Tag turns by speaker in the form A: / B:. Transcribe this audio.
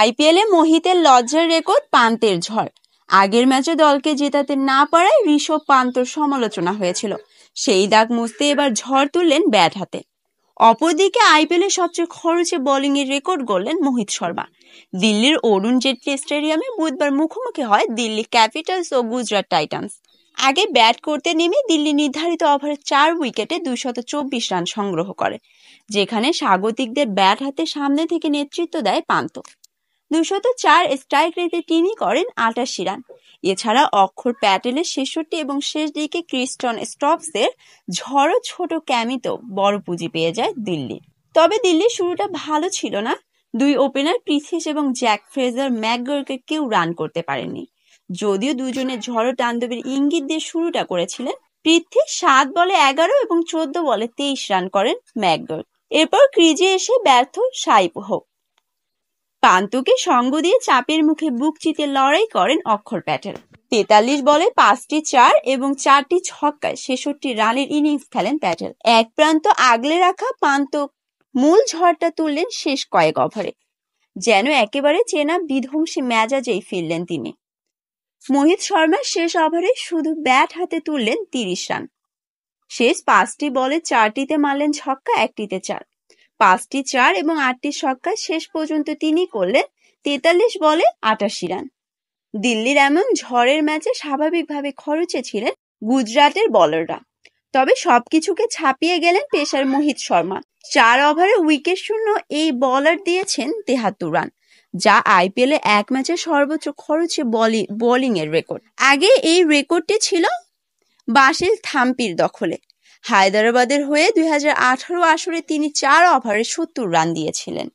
A: আইপিএলে মোহিতের লজ্জার রেকর্ড পান্তের ঝড় আগের ম্যাচে দলকে জেতাতে না পারায় ঋষভ পান্তর সমালোচনা হয়েছিল সেই দাগ মুছতে এবার ঝড় তুললেন ব্যাট হাতে অপরদিকে আইপিএলের সবচেয়ে খরচে বোলিংয়ের রেকর্ড গড়লেন মোহিত শর্মা দিল্লির অরুণ জেটলি স্টেডিয়ামে বুধবার মুখোমুখি হয় দিল্লি ক্যাপিটালস ও গুজরাট টাইটান্স আগে ব্যাট করতে নেমে দিল্লি নির্ধারিত ওভারে চার উইকেটে দুইশত চব্বিশ রান সংগ্রহ করে যেখানে স্বাগতিকদের ব্যাট হাতে সামনে থেকে নেতৃত্ব দেয় পান্ত দুশত চার স্ট্রাইক রেটে তিনি করেন আটাশি রান এছাড়া অক্ষর প্যাটেলের ছেষট্টি এবং শেষ দিকে ক্রিস্টন স্টপসের ঝড়ো ছোট ক্যামিতেও বড় পুঁজি পেয়ে যায় দিল্লি তবে দিল্লির শুরুটা ভালো ছিল না দুই ওপেনার পৃথিস এবং জ্যাক ফ্রেজার ম্যাকগরকে কেউ রান করতে পারেননি যদিও দুজনে ঝড়ো তাণ্ডবের ইঙ্গিত দিয়ে শুরুটা করেছিলেন পৃথ্বী সাত বলে এগারো এবং চোদ্দ বলে তেইশ রান করেন ম্যাকগর এরপর ক্রিজে এসে ব্যর্থ সাইব হোক কান্তকে সঙ্গ দিয়ে চাপের মুখে বুক চিতে লড়াই করেন অক্ষর প্যাটেল তেতাল্লিশ বলে পাঁচটি চার এবং চারটি ছক্কায় ছেষট্টি রানের ইনিংস খেলেন প্যাটেল এক প্রান্ত আগলে রাখা পান্তক মূল ঝড়টা তুললেন শেষ কয়েক ওভারে যেন একেবারে চেনা বিধ্বংসী মেজাজেই ফিরলেন তিনি মোহিত শর্মা শেষ ওভারে শুধু ব্যাট হাতে তুললেন তিরিশ রান শেষ পাঁচটি বলে চারটিতে মারলেন ছক্কা একটিতে চার পাঁচটি চার এবং আটটি ছক্কা শেষ পর্যন্ত তিনি করলেন তেতাল্লিশ বলে আটাশি রান দিল্লির এমন ঝড়ের ম্যাচে স্বাভাবিকভাবে খরচে ছিলেন গুজরাটের বলাররা তবে সবকিছুকে ছাপিয়ে গেলেন পেশার মোহিত শর্মা চার ওভারে উইকেট শূন্য এই বলার দিয়েছেন তেহাত্তর রান যা আইপিএলে এক ম্যাচে সর্বোচ্চ খরচে বলিং এর রেকর্ড আগে এই রেকর্ডটি ছিল বাসিল থাম্পির দখলে হায়দরাবাদের হয়ে দুই আসরে তিনি চার ওভারে সত্তর রান দিয়েছিলেন